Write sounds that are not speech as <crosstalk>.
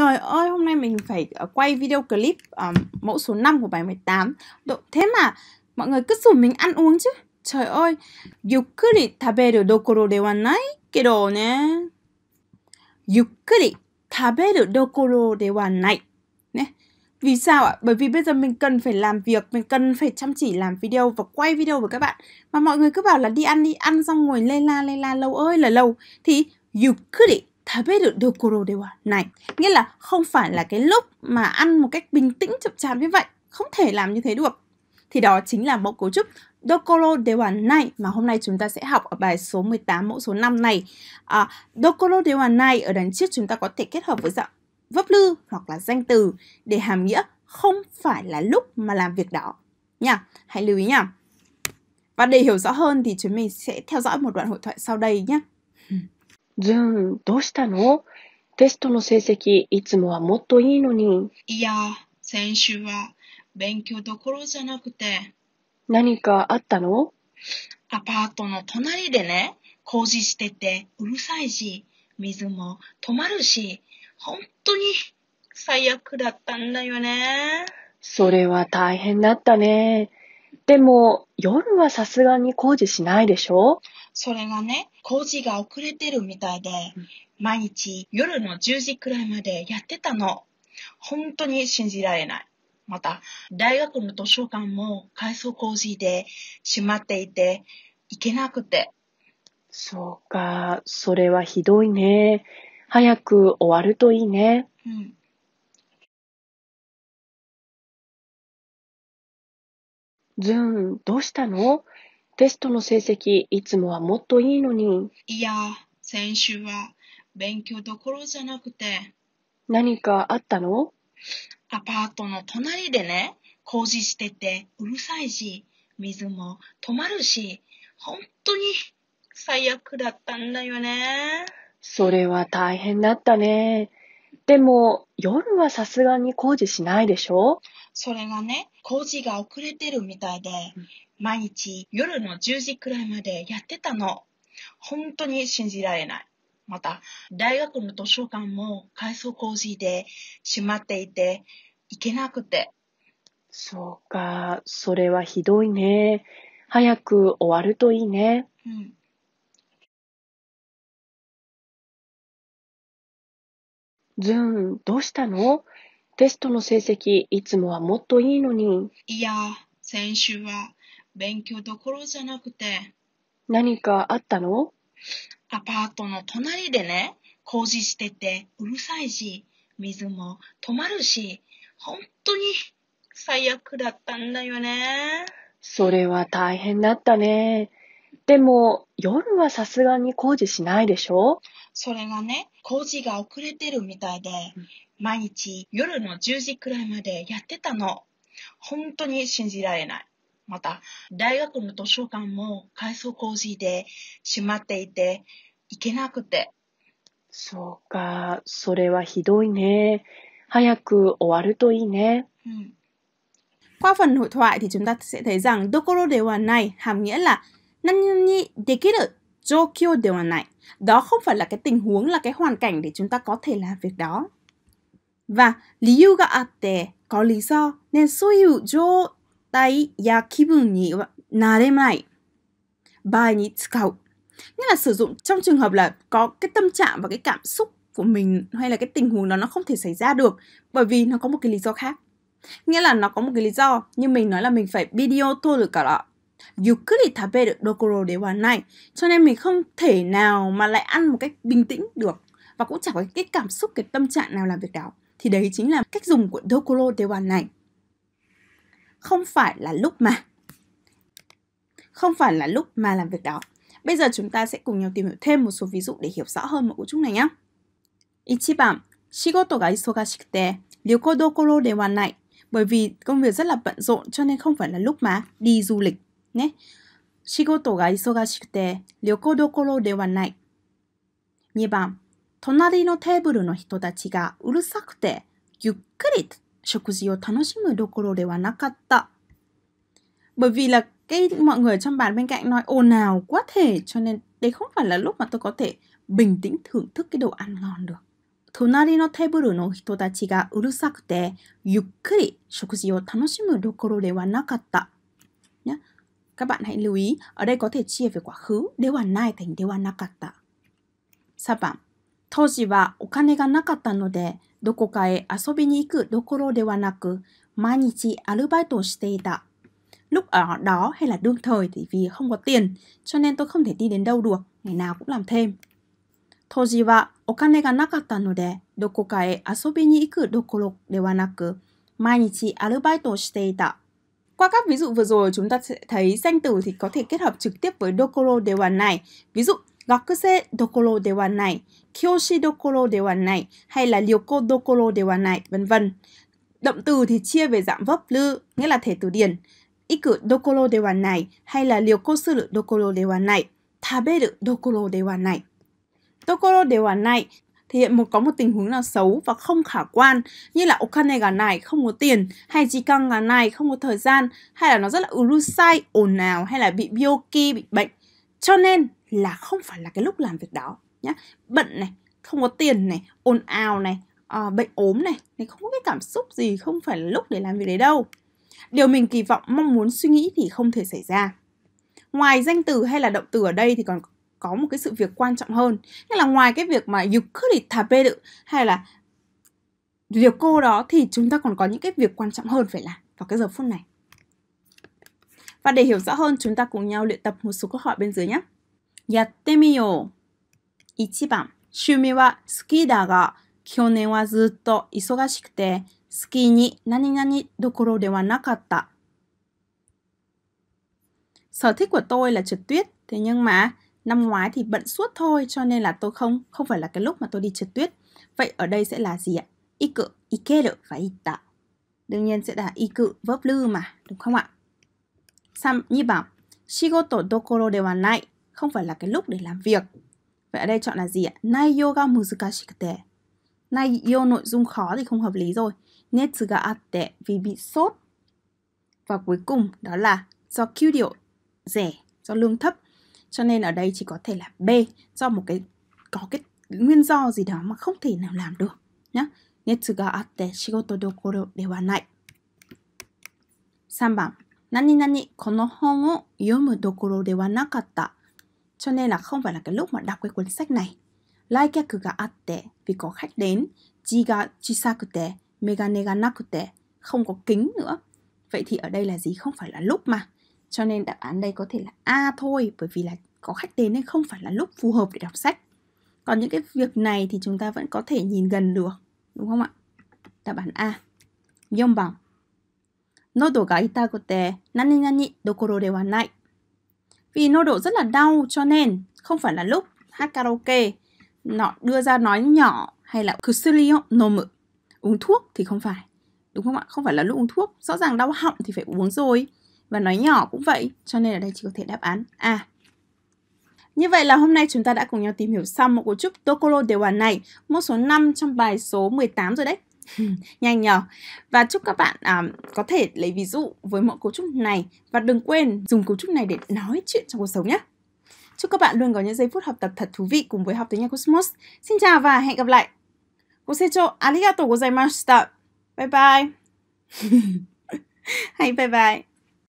Trời ơi, hôm nay mình phải ờ, quay video clip um, mẫu số 5 của bài 18 Thế mà mọi người cứ rủ mình ăn uống chứ Trời ơi, ゆっくり食べるどころではないけどねゆっくり食べるどころではないね Vì sao ạ? Bởi vì bây giờ mình cần phải làm việc, mình cần phải chăm chỉ làm video và quay video với các bạn. Mà mọi người cứ bảo là đi ăn đi, ăn xong ngồi lê la lê la lâu ơi là lâu. Thì ゆっくり được này Nghĩa là không phải là cái lúc mà ăn một cách bình tĩnh chậm chạp như vậy. Không thể làm như thế được. Thì đó chính là mẫu cấu trúc dokoro dewa này mà hôm nay chúng ta sẽ học ở bài số 18 mẫu số 5 này. À, dokoro dewa nai ở đằng trước chúng ta có thể kết hợp với dạng vấp lư hoặc là danh từ để hàm nghĩa không phải là lúc mà làm việc đó. Nha, hãy lưu ý nha. Và để hiểu rõ hơn thì chúng mình sẽ theo dõi một đoạn hội thoại sau đây nhé. ズーン、どうしたのテストの成績、いつもはもっといいのに。いや、先週は勉強どころじゃなくて。何かあったのアパートの隣でね、工事しててうるさいし、水も止まるし、本当に最悪だったんだよね。それは大変だったね。でも、夜はさすがに工事しないでしょそれがね、工事が遅れてるみたいで、うん、毎日夜の10時くらいまでやってたの。本当に信じられない。また、大学の図書館も改装工事で閉まっていて、行けなくて。そうか、それはひどいね。早く終わるといいね。うん。ズーン、どうしたのテストの成績、いつもはもっといいのに。いや、先週は勉強どころじゃなくて。何かあったのアパートの隣でね、工事しててうるさいし、水も止まるし、本当に最悪だったんだよね。それは大変だったね。でも、夜はさすがに工事しないでしょそれがね、工事が遅れてるみたいで、毎日夜の10時くらいまでやってたの。本当に信じられない。また、大学の図書館も改装工事で閉まっていて、行けなくて。そうか、それはひどいね。早く終わるといいね。うん。ズーン、どうしたのテストの成績、いつもはもっといいのに。いや、先週は勉強どころじゃなくて。何かあったのアパートの隣でね、工事しててうるさいし、水も止まるし、本当に最悪だったんだよね。それは大変だったね。でも、夜はさすがに工事しないでしょそれがね、工事が遅れてるみたいで、うん毎日夜の10時くらいまでやってたの。本当に信じられない。また、大学の図書館も改装工事で閉まっていて、行けなくて。そうか、それはひどいね。早く終わるといいね。う Qua phần hội thoại thì chúng ta sẽ thấy rằng Dokoro de wa nai hàm nghĩa là 何にできる状況 điều này. Đó không phải là cái tình huống, là cái hoàn cảnh để chúng ta có thể làm việc đó. Và lý do ga à atte, có lý do, nên soyu jō tai ya kibun ni naremai. Bài ni tsukau. Nghĩa là sử dụng trong trường hợp là có cái tâm trạng và cái cảm xúc của mình hay là cái tình huống đó nó không thể xảy ra được bởi vì nó có một cái lý do khác. Nghĩa là nó có một cái lý do như mình nói là mình phải video thôi được cả đó yukuri taberu dokoro de wa nai. Cho nên mình không thể nào mà lại ăn một cách bình tĩnh được và cũng chẳng có cái cảm xúc cái tâm trạng nào làm việc đó. Thì đấy chính là cách dùng của dokoro de wa nai. Không phải là lúc mà. Không phải là lúc mà làm việc đó. Bây giờ chúng ta sẽ cùng nhau tìm hiểu thêm một số ví dụ để hiểu rõ hơn một cấu trúc này nhé. 1番仕事が忙しくて旅行どころではない bởi vì công việc rất là bận rộn cho nên không phải là lúc mà đi du lịch. ね。仕事が忙しくて旅行どころではない。2番、隣のテーブルの人たちがうるさくてゆっくり食事を楽しむどころではなかった。Bởi vì là cái mọi người trong bàn bên cạnh nói ồn ào quá thể cho nên đây không phải là lúc mà tôi có thể bình tĩnh thưởng thức cái đồ ăn ngon được. 隣のテーブルの人たちがうるさくてゆっくり食事を楽しむどころではなかった。Các bạn hãy lưu ý, ở đây có thể chia về quá khứ 대화ない thành 대화なかった. 4번 当時はお金がなかったので、どこかへ遊びに行くどころではなく、毎日アルバイトをしていた。Lúc ở đó hay là đương thời thì vì không có tiền, cho nên tôi không thể đi đến đâu được, ngày nào cũng làm thêm. 当時はお金がなかったので、どこかへ遊びに行くどころではなく、毎日アルバイトをしていた。qua các ví dụ vừa rồi, chúng ta sẽ thấy danh từ thì có thể kết hợp trực tiếp với dokoro de wa này. Ví dụ, gakusei dokoro de wa này, kyoshi dokoro de wa này, hay là ryoko dokoro de wa này, vân vân. Động từ thì chia về dạng vấp lư, nghĩa là thể từ điển. Iku dokoro de wa này, hay là ryoko suru dokoro de wa này, taberu dokoro de wa này. Dokoro de wa này thể hiện một có một tình huống nào xấu và không khả quan như là okane gà này không có tiền hay chỉ căng gà này không có thời gian hay là nó rất là urusai ồn ào hay là bị bioki bị bệnh cho nên là không phải là cái lúc làm việc đó nhá bận này không có tiền này ồn ào này à, bệnh ốm này thì không có cái cảm xúc gì không phải là lúc để làm việc đấy đâu điều mình kỳ vọng mong muốn suy nghĩ thì không thể xảy ra ngoài danh từ hay là động từ ở đây thì còn có một cái sự việc quan trọng hơn nghĩa là ngoài cái việc mà yukuritaberu hay là việc cô đó thì chúng ta còn có những cái việc quan trọng hơn phải làm vào cái giờ phút này và để hiểu rõ hơn chúng ta cùng nhau luyện tập một số câu hỏi bên dưới nhé yatte miyo 1番趣味は好きだが去年はずっと忙しくて好きに何々どころではなかった Sở thích của tôi là trượt tuyết, thế nhưng mà năm ngoái thì bận suốt thôi cho nên là tôi không không phải là cái lúc mà tôi đi trượt tuyết. Vậy ở đây sẽ là gì ạ? Iku, ikeru và ita. Đương nhiên sẽ là iku verb lư mà, đúng không ạ? Sam như bảo, shigoto dokoro wa nai, không phải là cái lúc để làm việc. Vậy ở đây chọn là gì ạ? Naiyo ga muzukashikute. Naiyo nội dung khó thì không hợp lý rồi. Netsu ga atte vì bị sốt. Và cuối cùng đó là do kyūryō rẻ, do lương thấp cho nên ở đây chỉ có thể là B do một cái có cái nguyên do gì đó mà không thể nào làm được nhá. Netsu ga atte shigoto dokoro de nai. 3番何々この本を読むどころではなかった cho nên là không phải là cái lúc mà đọc cái cuốn sách này. Laikyaku ga atte vì có khách đến, ji ga chisakute, megane ga nakute, không có kính nữa. Vậy thì ở đây là gì? Không phải là lúc mà cho nên đáp án đây có thể là A thôi bởi vì là có khách đến nên không phải là lúc phù hợp để đọc sách. Còn những cái việc này thì chúng ta vẫn có thể nhìn gần được, đúng không ạ? Đáp án A. 4番。喉が痛くて何々どころではない。Vì nô rất là đau cho nên không phải là lúc hát karaoke nó đưa ra nói nhỏ hay là kusuri nomu uống thuốc thì không phải đúng không ạ không phải là lúc uống thuốc rõ ràng đau họng thì phải uống rồi và nói nhỏ cũng vậy, cho nên ở đây chỉ có thể đáp án A. Như vậy là hôm nay chúng ta đã cùng nhau tìm hiểu xong một cấu trúc Tokoro đều hoàn này, một số 5 trong bài số 18 rồi đấy. <laughs> Nhanh nhở Và chúc các bạn à, có thể lấy ví dụ với mẫu cấu trúc này và đừng quên dùng cấu trúc này để nói chuyện trong cuộc sống nhé. Chúc các bạn luôn có những giây phút học tập thật thú vị cùng với học tiếng Nhật Cosmos. Xin chào và hẹn gặp lại. Cô sẽ Secho, arigatou gozaimashita. Bye bye. <laughs> hay bye bye.